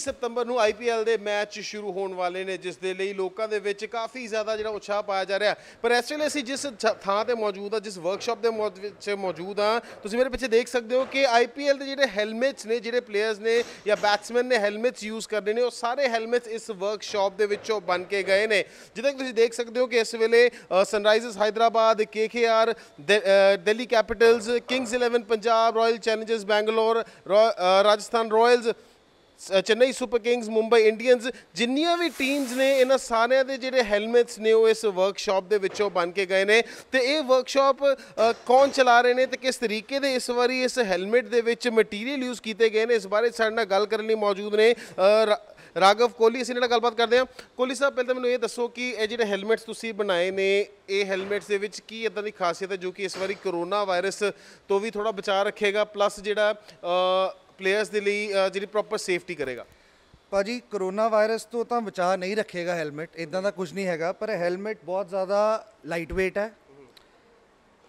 ਸਤੰਬਰ ਨੂੰ ਆਈਪੀਐਲ ਦੇ ਮੈਚ ਸ਼ੁਰੂ ਹੋਣ ਵਾਲੇ ਨੇ ਜਿਸ ਦੇ ਲਈ ਲੋਕਾਂ ਦੇ ਵਿੱਚ ਕਾਫੀ ਜ਼ਿਆਦਾ ਜਿਹੜਾ ਉਤਸ਼ਾਹ ਪਾਇਆ ਜਾ ਰਿਹਾ ਪਰ ਇਸ ਵੇਲੇ ਅਸੀਂ ਜਿਸ ਥਾਂ ਤੇ ਮੌਜੂਦ ਆ ਜਿਸ ਵਰਕਸ਼ਾਪ ਦੇ ਵਿੱਚ ਮੌਜੂਦ ਆ ਤੁਸੀਂ ਮੇਰੇ ਪਿੱਛੇ ਦੇਖ ਸਕਦੇ ਹੋ ਕਿ ਆਈਪੀਐਲ ਦੇ ਜਿਹੜੇ ਹੈਲਮਟਸ ਨੇ ਜਿਹੜੇ ਪਲੇਅਰਸ ਨੇ ਜਾਂ ਬੈਟਸਮੈਨ ਨੇ ਹੈਲਮਟਸ ਯੂਜ਼ ਕਰਨੇ ਨੇ ਉਹ ਸਾਰੇ ਹੈਲਮਟਸ ਇਸ ਵਰਕਸ਼ਾਪ ਦੇ ਵਿੱਚੋਂ ਬਣ ਕੇ ਗਏ ਨੇ ਜਿੱਦਾਂ ਕਿ ਤੁਸੀਂ ਦੇਖ ਸਕਦੇ ਹੋ ਕਿ ਇਸ ਵੇਲੇ Sunrisers Hyderabad KKR Delhi Capitals Kings 11 Punjab Royal Challengers Bangalore Rajasthan Royals Chennai Super Kings Mumbai Indians ਜਿੰਨੀਆਂ ਵੀ ਟੀਮਸ ਨੇ ਇਹਨਾਂ ਸਾਰਿਆਂ ਦੇ ਜਿਹੜੇ ਹੈਲਮਟਸ ਨੇ ਉਹ ਇਸ ਵਰਕਸ਼ਾਪ ਦੇ ਵਿੱਚੋਂ ਬਣ ਕੇ ਗਏ ਨੇ ਤੇ ਇਹ ਵਰਕਸ਼ਾਪ ਕੌਣ ਚਲਾ ਰਹੇ ਨੇ ਤੇ ਕਿਸ ਤਰੀਕੇ ਦੇ ਇਸ ਵਾਰੀ ਇਸ ਹੈਲਮਟ ਦੇ ਵਿੱਚ ਮਟੀਰੀਅਲ ਯੂਜ਼ ਕੀਤੇ ਗਏ ਨੇ ਇਸ ਬਾਰੇ ਸਾਡੇ ਨਾਲ ਗੱਲ ਕਰਨ ਲਈ ਮੌਜੂਦ ਨੇ ਰਾਗਵ ਕੋਲੀ ਅਸੀਂ ਨਾਲ ਗੱਲਬਾਤ ਕਰਦੇ ਹਾਂ ਕੋਲੀ ਸਾਹਿਬ ਪਹਿਲਾਂ ਮੈਨੂੰ ਇਹ ਦੱਸੋ ਕਿ ਇਹ ਜਿਹੜੇ ਹੈਲਮਟਸ ਤੁਸੀਂ ਬਣਾਏ ਨੇ ਇਹ ਹੈਲਮਟਸ ਦੇ ਵਿੱਚ ਕੀ ਇਦਾਂ ਦੀ ਖਾਸੀਅਤ ਹੈ ਜੋ ਕਿ ਇਸ ਵਾਰੀ ਕੋਰੋਨਾ ਵਾਇਰਸ ਤੋਂ ਵੀ ਥੋੜਾ ਬਚਾਅ ਰੱਖੇਗਾ ਪਲੱਸ ਜਿਹੜਾ ਪਲੇਅਰਸ ਦੇ ਲਈ ਜਿਹੜੀ ਪ੍ਰੋਪਰ ਸੇਫਟੀ ਕਰੇਗਾ ਭਾਜੀ ਕਰੋਨਾ ਵਾਇਰਸ ਤੋਂ ਤਾਂ ਬਚਾ ਨਹੀਂ ਰੱਖੇਗਾ ਹੈਲਮਟ ਇਦਾਂ ਦਾ ਕੁਝ ਨਹੀਂ ਹੈਗਾ ਪਰ ਹੈਲਮਟ ਬਹੁਤ ਜ਼ਿਆਦਾ ਲਾਈਟ weight ਹੈ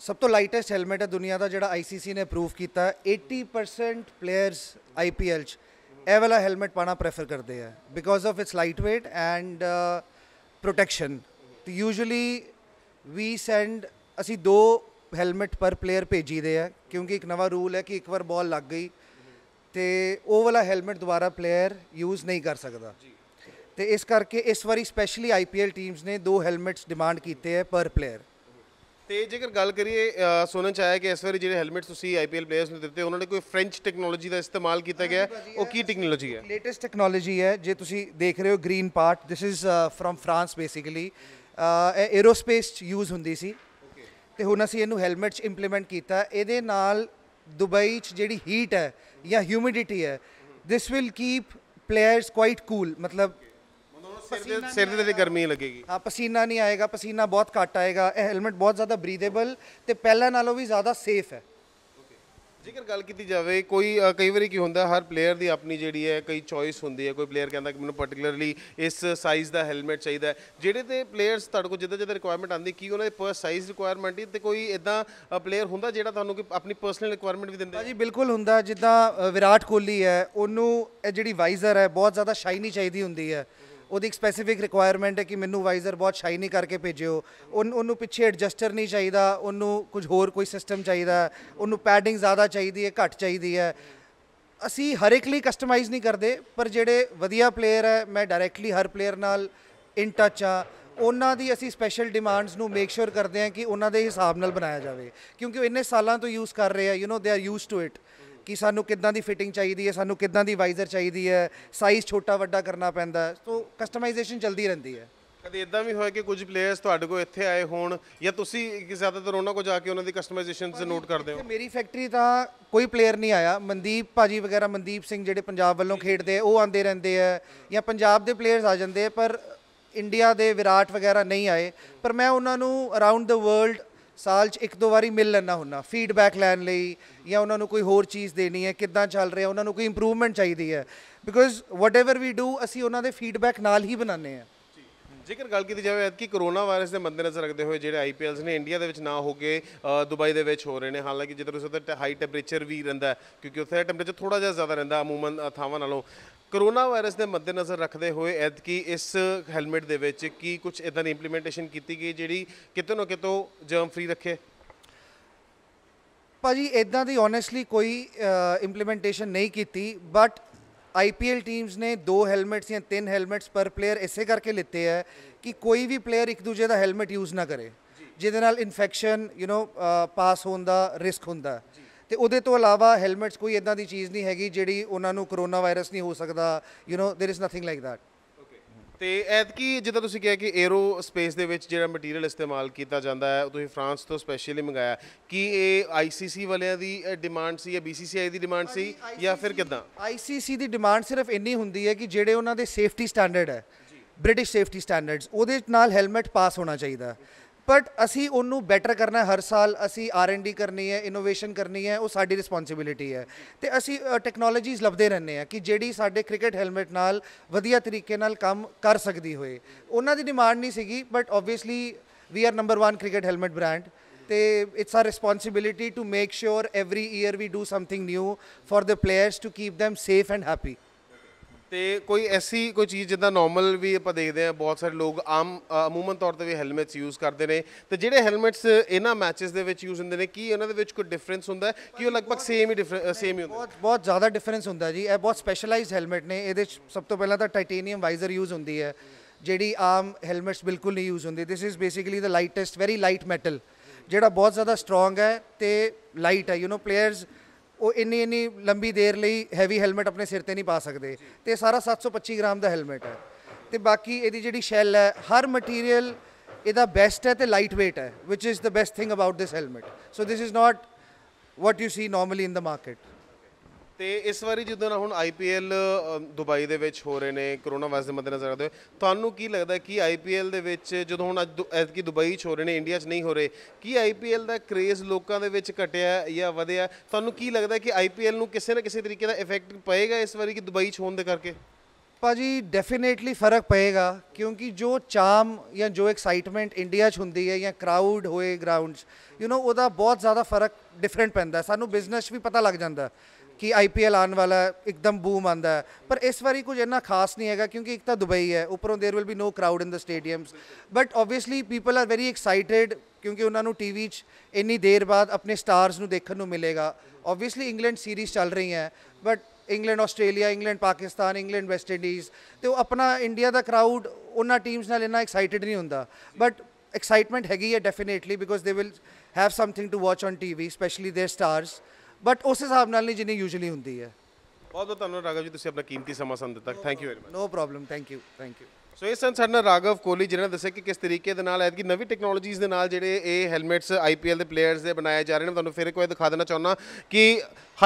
ਸਭ ਤੋਂ ਲਾਈਟੈਸਟ ਹੈਲਮਟ ਹੈ ਦੁਨੀਆ ਦਾ ਜਿਹੜਾ ICC ਨੇ ਅਪਰੂਵ ਕੀਤਾ 80% ਪਲੇਅਰਸ IPL ਚ ਇਹ ਵਾਲਾ ਹੈਲਮਟ ਪਾਣਾ ਪ੍ਰੈਫਰ ਕਰਦੇ ਆ because of its light weight and protection ਤੇ ਯੂਜੂਲੀ ਵੀ ਸੈਂਡ ਅਸੀਂ ਦੋ ਹੈਲਮਟ ਪਰ ਪਲੇਅਰ ਭੇਜੀਦੇ ਆ ਕਿਉਂਕਿ ਇੱਕ ਨਵਾਂ ਰੂਲ ਹੈ ਕਿ ਇੱਕ ਵਾਰ ਬਾਲ ਲੱਗ ਗਈ ਤੇ ਉਹ ਵਾਲਾ ਹੈਲਮਟ ਦੁਬਾਰਾ ਪਲੇਅਰ ਯੂਜ਼ ਨਹੀਂ ਕਰ ਸਕਦਾ ਤੇ ਇਸ ਕਰਕੇ ਇਸ ਵਾਰੀ ਸਪੈਸ਼ਲੀ ਆਈਪੀਐਲ ਟੀਮਸ ਨੇ ਦੋ ਹੈਲਮਟਸ ਡਿਮਾਂਡ ਕੀਤੇ ਹੈ ਪਰ ਪਲੇਅਰ ਤੇ ਜੇਕਰ ਗੱਲ ਕਰੀਏ ਸੁਣਨ ਚ ਆਇਆ ਕਿ ਇਸ ਵਾਰੀ ਜਿਹੜੇ ਹੈਲਮਟਸ ਤੁਸੀਂ ਆਈਪੀਐਲ ਪਲੇਅਰਸ ਨੂੰ ਦਿੱਤੇ ਉਹਨਾਂ ਨੇ ਕੋਈ ਫ੍ਰੈਂਚ ਟੈਕਨੋਲੋਜੀ ਦਾ ਇਸਤੇਮਾਲ ਕੀਤਾ ਗਿਆ ਉਹ ਕੀ ਟੈਕਨੋਲੋਜੀ ਹੈ ਲੇਟੈਸਟ ਟੈਕਨੋਲੋਜੀ ਹੈ ਜੇ ਤੁਸੀਂ ਦੇਖ ਰਹੇ ਹੋ green part this is from France basically ਇਹ ਯੂਜ਼ ਹੁੰਦੀ ਸੀ ਤੇ ਹੁਣ ਅਸੀਂ ਇਹਨੂੰ ਹੈਲਮਟ ਚ ਇੰਪਲੀਮੈਂਟ ਕੀਤਾ ਇਹਦੇ ਨਾਲ ਦੁਬਈ 'ਚ ਜਿਹੜੀ ਹੀਟ ਹੈ ਜਾਂ ਹਿਊਮਿਡਿਟੀ ਹੈ this will keep players quite cool ਮਤਲਬ ਸਿਰ ਦੇ ਤੇ ਗਰਮੀ ਲੱਗੇਗੀ ਹਾਂ ਪਸੀਨਾ ਨਹੀਂ ਆਏਗਾ ਪਸੀਨਾ ਬਹੁਤ ਘੱਟ ਆਏਗਾ ਇਹ ਹੈਲਮਟ ਬਹੁਤ ਜ਼ਿਆਦਾ ਬਰੀਦੇਬਲ ਤੇ ਪਹਿਲਾਂ ਨਾਲੋਂ ਵੀ ਜ਼ਿਆਦਾ ਸੇਫ ਹੈ ਜੇਕਰ ਗੱਲ ਕੀਤੀ ਜਾਵੇ ਕੋਈ ਕਈ ਵਾਰੀ ਕੀ ਹੁੰਦਾ ਹਰ ਪਲੇਅਰ ਦੀ ਆਪਣੀ ਜਿਹੜੀ ਹੈ ਕਈ ਚੋਇਸ ਹੁੰਦੀ ਹੈ ਕੋਈ ਪਲੇਅਰ ਕਹਿੰਦਾ ਕਿ ਮੈਨੂੰ ਪਾਰਟਿਕੂਲਰਲੀ ਇਸ ਸਾਈਜ਼ ਦਾ ਹੈਲਮਟ ਚਾਹੀਦਾ ਹੈ ਜਿਹੜੇ ਤੇ ਪਲੇਅਰਸ ਤੁਹਾਡੇ ਕੋਲ ਜਿੱਦਾਂ ਜਿੱਦਾਂ ਰਿਕੁਆਇਰਮੈਂਟ ਆਉਂਦੀ ਕੀ ਉਹਨਾਂ ਦੇ ਪਰ ਸਾਈਜ਼ ਰਿਕੁਆਇਰਮੈਂਟ ਹੀ ਤੇ ਕੋਈ ਇਦਾਂ ਪਲੇਅਰ ਹੁੰਦਾ ਜਿਹੜਾ ਤੁਹਾਨੂੰ ਕਿ ਆਪਣੀ ਪਰਸਨਲ ਰਿਕੁਆਇਰਮੈਂਟ ਵੀ ਦਿੰਦੇ ਜੀ ਬਿਲਕੁਲ ਹੁੰਦਾ ਜਿੱਦਾਂ ਵਿਰਾਟ ਕੋਹਲੀ ਹੈ ਉਹਨੂੰ ਇਹ ਜਿਹੜੀ ਵਾਈਜ਼ਰ ਹੈ ਬਹੁਤ ਜ਼ਿਆਦਾ ਸ਼ਾਈਨੀ ਚਾਹੀਦੀ ਹੁੰਦੀ ਹੈ ਉਹਦੀ ਇੱਕ ਸਪੈਸੀਫਿਕ ਰਿਕੁਆਇਰਮੈਂਟ ਹੈ ਕਿ ਮੈਨੂੰ ਵਾਈਜ਼ਰ ਬਹੁਤ ਸ਼ਾਈਨੀ ਕਰਕੇ ਭੇਜਿਓ ਉਹ ਉਹਨੂੰ ਪਿੱਛੇ ਐਡਜਸਟਰ ਨਹੀਂ ਚਾਹੀਦਾ ਉਹਨੂੰ ਕੁਝ ਹੋਰ ਕੋਈ ਸਿਸਟਮ ਚਾਹੀਦਾ ਉਹਨੂੰ ਪੈਡਿੰਗ ਜ਼ਿਆਦਾ ਚਾਹੀਦੀ ਹੈ ਘੱਟ ਚਾਹੀਦੀ ਹੈ ਅਸੀਂ ਹਰ ਇੱਕ ਲਈ ਕਸਟਮਾਈਜ਼ ਨਹੀਂ ਕਰਦੇ ਪਰ ਜਿਹੜੇ ਵਧੀਆ ਪਲੇਅਰ ਹੈ ਮੈਂ ਡਾਇਰੈਕਟਲੀ ਹਰ ਪਲੇਅਰ ਨਾਲ ਇਨ ਟੱਚ ਆ ਉਹਨਾਂ ਦੀ ਅਸੀਂ ਸਪੈਸ਼ਲ ਡਿਮਾਂਡਸ ਨੂੰ ਮੇਕ ਸ਼ੋਰ ਕਰਦੇ ਹਾਂ ਕਿ ਉਹਨਾਂ ਦੇ ਹਿਸਾਬ ਨਾਲ ਬਣਾਇਆ ਜਾਵੇ ਕਿਉਂਕਿ ਉਹ ਇੰਨੇ ਸਾਲਾਂ ਤੋਂ ਯੂਜ਼ ਕਰ ਰਹੇ ਆ you know they are use to it ਕਿ ਸਾਨੂੰ ਕਿੱਦਾਂ ਦੀ ਫਿਟਿੰਗ ਚਾਹੀਦੀ ਹੈ ਸਾਨੂੰ ਕਿੱਦਾਂ ਦੀ ਵਾਈਜ਼ਰ ਚਾਹੀਦੀ ਹੈ ਸਾਈਜ਼ ਛੋਟਾ ਵੱਡਾ ਕਰਨਾ ਪੈਂਦਾ ਸੋ ਕਸਟਮਾਈਜ਼ੇਸ਼ਨ ਜਲਦੀ ਰਹਿੰਦੀ ਹੈ ਕਦੇ ਇਦਾਂ ਵੀ ਹੋਇਆ ਕਿ ਕੁਝ ਪਲੇਅਰਸ ਤੁਹਾਡੇ ਕੋਲ ਇੱਥੇ ਆਏ ਹੋਣ ਜਾਂ ਤੁਸੀਂ ਕਿ ਜ਼ਿਆਦਾਤਰ ਉਹਨਾਂ ਕੋ ਜਾ ਕੇ ਉਹਨਾਂ ਦੀ ਕਸਟਮਾਈਜ਼ੇਸ਼ਨਸ ਨੋਟ ਕਰਦੇ ਹੋ ਮੇਰੀ ਫੈਕਟਰੀ ਤਾਂ ਕੋਈ ਪਲੇਅਰ ਨਹੀਂ ਆਇਆ ਮਨਦੀਪ ਭਾਜੀ ਵਗੈਰਾ ਮਨਦੀਪ ਸਿੰਘ ਜਿਹੜੇ ਪੰਜਾਬ ਵੱਲੋਂ ਖੇਡਦੇ ਆ ਉਹ ਆਂਦੇ ਰਹਿੰਦੇ ਆ ਜਾਂ ਪੰਜਾਬ ਦੇ ਪਲੇਅਰਸ ਆ ਜਾਂਦੇ ਆ ਪਰ ਇੰਡੀਆ ਦੇ ਵਿਰਾਟ ਵਗੈਰਾ ਨਹੀਂ ਆਏ ਪਰ ਮੈਂ ਉਹਨਾਂ ਨੂੰ ਅਰਾਊਂਡ ਦ ਵਰਲਡ ਸਾਲ 'ਚ ਇੱਕ ਦੋ ਵਾਰੀ ਮਿਲ ਲੈਣਾ ਹੁੰਦਾ ਫੀਡਬੈਕ ਲੈਣ ਲਈ ਜਾਂ ਉਹਨਾਂ ਨੂੰ ਕੋਈ ਹੋਰ ਚੀਜ਼ ਦੇਣੀ ਹੈ ਕਿੱਦਾਂ ਚੱਲ ਰਿਹਾ ਉਹਨਾਂ ਨੂੰ ਕੋਈ ਇੰਪਰੂਵਮੈਂਟ ਚਾਹੀਦੀ ਹੈ ਬਿਕੋਜ਼ ਵਾਟਐਵਰ ਵੀ ਡੂ ਅਸੀਂ ਉਹਨਾਂ ਦੇ ਫੀਡਬੈਕ ਨਾਲ ਹੀ ਬਣਾਉਂਦੇ ਆ ਜੇਕਰ ਗੱਲ ਕੀਤੀ ਜਾਵੇ ਕਿ ਕਰੋਨਾ ਵਾਇਰਸ ਦੇ ਮੱਦੇਨਜ਼ਰ ਰੱਖਦੇ ਹੋਏ ਜਿਹੜੇ ਆਈਪੀਐਲਸ ਨੇ ਇੰਡੀਆ ਦੇ ਵਿੱਚ ਨਾ ਹੋ ਕੇ ਦੁਬਈ ਦੇ ਵਿੱਚ ਹੋ ਰਹੇ ਨੇ ਹਾਲਾਂਕਿ ਜਿੱਦਾਂ ਉਸ ਦਾ ਹਾਈ ਟੈਂਪਰੇਚਰ ਵੀ ਰਹਿੰਦਾ ਕਿਉਂਕਿ ਉੱਥੇ ਟੈਂਪਰੇਚਰ ਥੋੜਾ ਜਿਹਾ ਜ਼ਿਆਦਾ ਰਹਿੰਦਾ ਅਮੂਮਨ ਥਾਵਾਂ ਨਾਲੋਂ ਕਰੋਨਾ ਵਾਇਰਸ ਦੇ ਮੱਦੇਨਜ਼ਰ ਰੱਖਦੇ ਹੋਏ ਐਦ ਕੀ ਇਸ ਹੈਲਮਟ ਦੇ ਵਿੱਚ ਕੀ ਕੁਝ ਇਦਾਂ ਦੀ ਇੰਪਲੀਮੈਂਟੇਸ਼ਨ ਕੀਤੀ ਗਈ ਜਿਹੜੀ ਕਿਤੇ ਨਾ ਕਿਤੋਂ ਜਰਮ ਫ੍ਰੀ ਰੱਖੇ ਭਾਜੀ ਇਦਾਂ ਦੀ ਓਨੈਸਟਲੀ ਕੋਈ ਇੰਪਲੀਮੈਂਟੇਸ਼ਨ ਨਹੀਂ ਕੀਤੀ ਬਟ ਆਈਪੀਐਲ ਟੀਮਸ ਨੇ ਦੋ ਹੈਲਮਟਸ ਜਾਂ ਤਿੰਨ ਹੈਲਮਟਸ ਪਰ ਪਲੇਅਰ ਇਸੇ ਕਰਕੇ ਲਿੱਤੇ ਆ ਕਿ ਕੋਈ ਵੀ ਪਲੇਅਰ ਇੱਕ ਦੂਜੇ ਦਾ ਹੈਲਮਟ ਯੂਜ਼ ਨਾ ਕਰੇ ਜਿਹਦੇ ਨਾਲ ਇਨਫੈਕਸ਼ਨ ਯੂ نو ਪਾਸ ਹੋਣ ਦਾ ਰਿਸਕ ਹੁੰਦਾ ਹੈ ਤੇ ਉਹਦੇ ਤੋਂ ਇਲਾਵਾ ਹੈਲਮਟਸ ਕੋਈ ਇਦਾਂ ਦੀ ਚੀਜ਼ ਨਹੀਂ ਹੈਗੀ ਜਿਹੜੀ ਉਹਨਾਂ ਨੂੰ ਕਰੋਨਾ ਵਾਇਰਸ ਨਹੀਂ ਹੋ ਸਕਦਾ you no there is nothing like that ਤੇ ਐਤਕੀ ਜਿੱਦਾਂ ਤੁਸੀਂ ਕਿਹਾ ਕਿ ਏਰੋ ਸਪੇਸ ਦੇ ਵਿੱਚ ਜਿਹੜਾ ਮਟੀਰੀਅਲ ਇਸਤੇਮਾਲ ਕੀਤਾ ਜਾਂਦਾ ਹੈ ਉਹ ਤੁਸੀਂ ਫਰਾਂਸ ਤੋਂ ਸਪੈਸ਼ਲੀ ਮੰਗਾਇਆ ਕੀ ਇਹ ਆਈਸੀਸੀ ਵਾਲਿਆਂ ਦੀ ਡਿਮਾਂਡ ਸੀ ਜਾਂ ਬੀਸੀਸੀਆਈ ਦੀ ਡਿਮਾਂਡ ਸੀ ਜਾਂ ਫਿਰ ਕਿਦਾਂ ਆਈਸੀਸੀ ਦੀ ਡਿਮਾਂਡ ਸਿਰਫ ਇੰਨੀ ਹੁੰਦੀ ਹੈ ਕਿ ਜਿਹੜੇ ਉਹਨਾਂ ਦੇ ਸੇਫਟੀ ਸਟੈਂਡਰਡ ਹੈ ਬ੍ਰਿਟਿਸ਼ ਸੇਫਟੀ ਸਟੈਂਡਰਡਸ ਉਹਦੇ ਨਾਲ ਹੈਲਮਟ ਪਾਸ ਹੋਣਾ ਚਾਹੀਦਾ ਬਟ ਅਸੀਂ ਉਹਨੂੰ ਬੈਟਰ ਕਰਨਾ ਹਰ ਸਾਲ ਅਸੀਂ ਆਰ ਡੀ ਕਰਨੀ ਹੈ ਇਨੋਵੇਸ਼ਨ ਕਰਨੀ ਹੈ ਉਹ ਸਾਡੀ ਰਿਸਪੌਂਸਿਬਿਲਿਟੀ ਹੈ ਤੇ ਅਸੀਂ ਟੈਕਨੋਲੋਜੀਜ਼ ਲੱਭਦੇ ਰਹਿੰਦੇ ਆ ਕਿ ਜਿਹੜੀ ਸਾਡੇ ਕ੍ਰਿਕਟ ਹੈਲਮਟ ਨਾਲ ਵਧੀਆ ਤਰੀਕੇ ਨਾਲ ਕੰਮ ਕਰ ਸਕਦੀ ਹੋਏ ਉਹਨਾਂ ਦੀ ਡਿਮਾਂਡ ਨਹੀਂ ਸੀਗੀ but obviously we are number 1 cricket helmet brand ਤੇ it's a responsibility to make sure every year we do something new for the players to keep them safe and happy ਤੇ ਕੋਈ ਐਸੀ ਕੋਈ ਚੀਜ਼ ਜਿੱਦਾਂ ਨਾਰਮਲ ਵੀ ਆਪਾਂ ਦੇਖਦੇ ਆ ਬਹੁਤ ਸਾਰੇ ਲੋਕ ਆਮ ਅਮੂਮਨ ਤੌਰ ਤੇ ਵੀ ਹੈਲਮੇਟਸ ਯੂਜ਼ ਕਰਦੇ ਨੇ ਤੇ ਜਿਹੜੇ ਹੈਲਮੇਟਸ ਇਹਨਾਂ ਮੈਚਸ ਦੇ ਵਿੱਚ ਯੂਜ਼ ਹੁੰਦੇ ਨੇ ਕੀ ਇਹਨਾਂ ਦੇ ਵਿੱਚ ਕੋਈ ਡਿਫਰੈਂਸ ਹੁੰਦਾ ਕਿ ਉਹ ਲਗਭਗ ਸੇਮ ਹੀ ਸੇਮ ਹੀ ਹੁੰਦਾ ਬਹੁਤ ਬਹੁਤ ਜ਼ਿਆਦਾ ਡਿਫਰੈਂਸ ਹੁੰਦਾ ਜੀ ਇਹ ਬਹੁਤ ਸਪੈਸ਼ਲਾਈਜ਼ਡ ਹੈਲਮੇਟ ਨੇ ਇਹਦੇ ਸਭ ਤੋਂ ਪਹਿਲਾਂ ਤਾਂ ਟਾਈਟੇਨੀਅਮ ਵਾਈਜ਼ਰ ਯੂਜ਼ ਹੁੰਦੀ ਹੈ ਜਿਹੜੀ ਆਮ ਹੈਲਮੇਟਸ ਬਿਲਕੁਲ ਨਹੀਂ ਯੂਜ਼ ਹੁੰਦੀ this is basically the lightest very light metal ਜਿਹੜਾ ਬਹੁਤ ਜ਼ਿਆਦਾ ਸਟਰੋਂਗ ਹੈ ਤੇ ਲਾਈਟ ਹੈ ਯੂ نو ਪਲੇਅਰਸ ਉਹ ਇੰਨੀ ਇੰਨੀ ਲੰਬੀ ਦੇਰ ਲਈ ਹੈਵੀ ਹੈਲਮਟ ਆਪਣੇ ਸਿਰ ਤੇ ਨਹੀਂ ਪਾ ਸਕਦੇ ਤੇ ਸਾਰਾ 725 ਗ੍ਰਾਮ ਦਾ ਹੈਲਮਟ ਹੈ ਤੇ ਬਾਕੀ ਇਹਦੀ ਜਿਹੜੀ ਸ਼ੈਲ ਹੈ ਹਰ ਮਟੀਰੀਅਲ ਇਹਦਾ ਬੈਸਟ ਹੈ ਤੇ ਲਾਈਟ weight ਹੈ which is the best thing about this helmet so this is not what you see normally in the market ਤੇ ਇਸ ਵਾਰੀ ਜਦੋਂ ਨਾ ਹੁਣ ਆਈਪੀਐਲ ਦੁਬਈ ਦੇ ਵਿੱਚ ਹੋ ਰਹੇ ਨੇ ਕਰੋਨਾ ਵਾਇਰਸ ਦੇ ਮੱਦੇਨਜ਼ਰ ਰੱਖਦੇ ਤੁਹਾਨੂੰ ਕੀ ਲੱਗਦਾ ਕਿ ਆਈਪੀਐਲ ਦੇ ਵਿੱਚ ਜਦੋਂ ਹੁਣ ਅੱਜ ਕੀ ਦੁਬਈ 'ਚ ਹੋ ਰਹੇ ਨੇ ਇੰਡੀਆ 'ਚ ਨਹੀਂ ਹੋ ਰਹੇ ਕੀ ਆਈਪੀਐਲ ਦਾ ਕ੍ਰੇਜ਼ ਲੋਕਾਂ ਦੇ ਵਿੱਚ ਘਟਿਆ ਜਾਂ ਵਧਿਆ ਤੁਹਾਨੂੰ ਕੀ ਲੱਗਦਾ ਕਿ ਆਈਪੀਐਲ ਨੂੰ ਕਿਸੇ ਨਾ ਕਿਸੇ ਤਰੀਕੇ ਦਾ ਇਫੈਕਟ ਪਏਗਾ ਇਸ ਵਾਰੀ ਕਿ ਦੁਬਈ 'ਚ ਹੋਣ ਦੇ ਕਰਕੇ ਭਾਜੀ ਡੈਫੀਨੇਟਲੀ ਫਰਕ ਪਏਗਾ ਕਿਉਂਕਿ ਜੋ ਚਾਮ ਜਾਂ ਜੋ ਐਕਸਾਈਟਮੈਂਟ ਇੰਡੀਆ 'ਚ ਹੁੰਦੀ ਹੈ ਜਾਂ ਕਰਾਊਡ ਹੋਏ ਗਰਾਊਂਡਸ ਯੂ نو ਉਹਦਾ ਬਹੁਤ ਜ਼ਿਆਦਾ ਫਰਕ ਡਿਫਰੈਂਟ ਪੈਂਦਾ ਸਾਨੂੰ ਬਿਜ਼ਨਸ ਵੀ ਪਤਾ ਲੱਗ ਜਾਂਦਾ ਕਿ ਆਈਪੀਐਲ ਆਉਣ ਵਾਲਾ ਹੈ ਇੱਕਦਮ ਬੂਮ ਆਂਦਾ ਹੈ ਪਰ ਇਸ ਵਾਰੀ ਕੁਝ ਇੰਨਾ ਖਾਸ ਨਹੀਂ ਹੈਗਾ ਕਿਉਂਕਿ ਇੱਕ ਤਾਂ ਦੁਬਈ ਹੈ ਉੱਪਰੋਂ there will be no crowd in the stadiums but obviously people are very excited ਕਿਉਂਕਿ ਉਹਨਾਂ ਨੂੰ ਟੀਵੀ 'ਚ ਇੰਨੀ ਦੇਰ ਬਾਅਦ ਆਪਣੇ ਸਟਾਰਸ ਨੂੰ ਦੇਖਣ ਨੂੰ ਮਿਲੇਗਾ ਆਬਵੀਅਸਲੀ ਇੰਗਲੈਂਡ ਸੀਰੀਜ਼ ਚੱਲ ਰਹੀ ਹੈ but England Australia England Pakistan England West Indies ਤੇ ਉਹ ਆਪਣਾ ਇੰਡੀਆ ਦਾ ਕਰਾਊਡ ਉਹਨਾਂ ਟੀਮਸ ਨਾਲ ਇੰਨਾ ਐਕਸਾਈਟਿਡ ਨਹੀਂ ਹੁੰਦਾ ਬਟ ਐਕਸਾਈਟਮੈਂਟ ਹੈਗੀ ਹੈ definitely because they will have something to watch on TV specially their stars but ਉਸ ਹਿਸਾਬ ਨਾਲ ਨਹੀਂ ਜਿੰਨੀ ਯੂਜੂਲੀ ਹੁੰਦੀ ਹੈ ਬਹੁਤ ਬਹੁਤ ਧੰਨਵਾਦ ਰਾਘਵ ਜੀ ਤੁਸੀਂ ਆਪਣਾ ਕੀਮਤੀ ਸਮਾਂ ਸਾਨੂੰ ਦਿੱਤਾ thank you very much no problem thank you thank you so ਇਸ ਸਨ ਸਾਡਾ ਰਾਘਵ ਕੋਹਲੀ ਜਿਨ੍ਹਾਂ ਨੇ ਦੱਸਿਆ ਕਿ ਕਿਸ ਤਰੀਕੇ ਦੇ ਨਾਲ ਐਤਕੀ ਨਵੀਂ ਟੈਕਨੋਲੋਜੀਜ਼ ਦੇ ਨਾਲ ਜਿਹੜੇ ਇਹ ਹੈਲਮਟਸ ਆਈਪੀਐਲ ਦੇ ਪਲੇਅਰਸ ਦੇ ਬਣਾਏ ਜਾ ਰਹੇ ਨੇ ਤੁਹਾਨੂੰ ਫਿਰ ਇੱਕ ਵਾਰ ਦਿਖਾ ਦੇਣਾ ਚਾਹੁੰਦਾ ਕਿ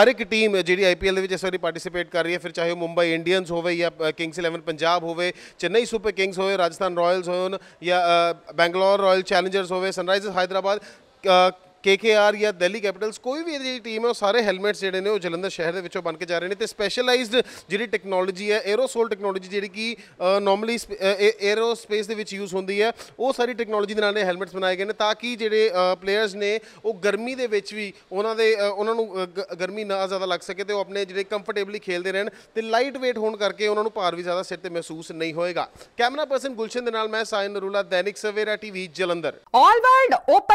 ਹਰ ਇੱਕ ਟੀਮ ਜਿਹੜੀ ਆਈਪੀਐਲ ਦੇ ਵਿੱਚ ਇਸ ਵਾਰੀ ਪਾਰਟਿਸਿਪੇਟ ਕਰ ਰਹੀ ਹੈ ਫਿਰ ਚਾਹੇ ਉਹ ਮੁੰਬਈ ਇੰਡੀਅਨਸ ਹੋਵੇ ਜਾਂ ਕਿੰਗਸ 11 ਪੰਜਾਬ ਹੋਵੇ ਚੇਨਈ ਸੁਪਰ ਕਿੰਗਸ ਹੋਵੇ ਰਾਜਸਥਾਨ ਰਾਇਲਸ ਹੋਣ ਜਾਂ ਬੈਂਗਲੌਰ ਰਾਇਲ ਚੈਲੰਜਰਸ ਹੋਵੇ ਸਨਰਾਈਜ਼ਰਸ ਹਾਈਦਰਾਬਾਦ ਕੇਕੇਆਰ ਜਾਂ ਦਿੱਲੀ ਕੈਪੀਟਲਸ ਕੋਈ ਵੀ ਜਿਹੜੀ ਟੀਮ ਹੈ ਉਹ ਸਾਰੇ ਹੈਲਮਟਸ ਜਿਹੜੇ ਨੇ ਉਹ ਜਲੰਧਰ ਸ਼ਹਿਰ ਦੇ ਵਿੱਚੋਂ ਬਣ ਕੇ ਜਾ ਰਹੇ ਨੇ ਤੇ ਸਪੈਸ਼ਲਾਈਜ਼ਡ ਜਿਹੜੀ ਟੈਕਨੋਲੋਜੀ ਹੈ 에ਅਰੋਸੋਲ ਟੈਕਨੋਲੋਜੀ ਜਿਹੜੀ ਕਿ ਨਾਰਮਲੀ 에ਅਰੋਸਪੇਸ ਦੇ ਵਿੱਚ ਯੂਜ਼ ਹੁੰਦੀ ਹੈ ਉਹ ਸਾਰੀ ਟੈਕਨੋਲੋਜੀ ਦੇ ਨਾਲ ਇਹ ਹੈਲਮਟਸ ਬਣਾਏ ਗਏ ਨੇ ਤਾਂ ਕਿ ਜਿਹੜੇ ਪਲੇਅਰਸ ਨੇ ਉਹ ਗਰਮੀ ਦੇ ਵਿੱਚ ਵੀ ਉਹਨਾਂ ਦੇ ਉਹਨਾਂ ਨੂੰ ਗਰਮੀ ਨਾ ਜ਼ਿਆਦਾ ਲੱਗ ਸਕੇ ਤੇ ਉਹ ਆਪਣੇ ਜਿਹੜੇ ਕੰਫਰਟੇਬਲੀ ਖੇਲਦੇ ਰਹਿਣ ਤੇ ਲਾਈਟ weight ਹੋਣ ਕਰਕੇ ਉਹਨਾਂ ਨੂੰ ਭਾਰ ਵੀ ਜ਼ਿਆਦਾ ਸਿਰ ਤੇ ਮਹਿਸੂਸ ਨਹੀਂ ਹੋਏਗਾ ਕੈਮਰਾ ਪਰਸਨ ਗੁਲਸ਼ਨ ਦੇ ਨਾਲ ਮੈਂ Sain Narula Dainik Savera TV Jalandhar all world open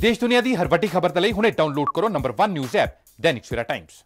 ਦੇਸ਼ ਦੁਨੀਆ ਦੀ ਹਰ ਵੱਡੀ ਖਬਰ ਦੇ ਲਈ ਹੁਣੇ ਡਾਊਨਲੋਡ ਕਰੋ number 1 news app Dainik Savera Times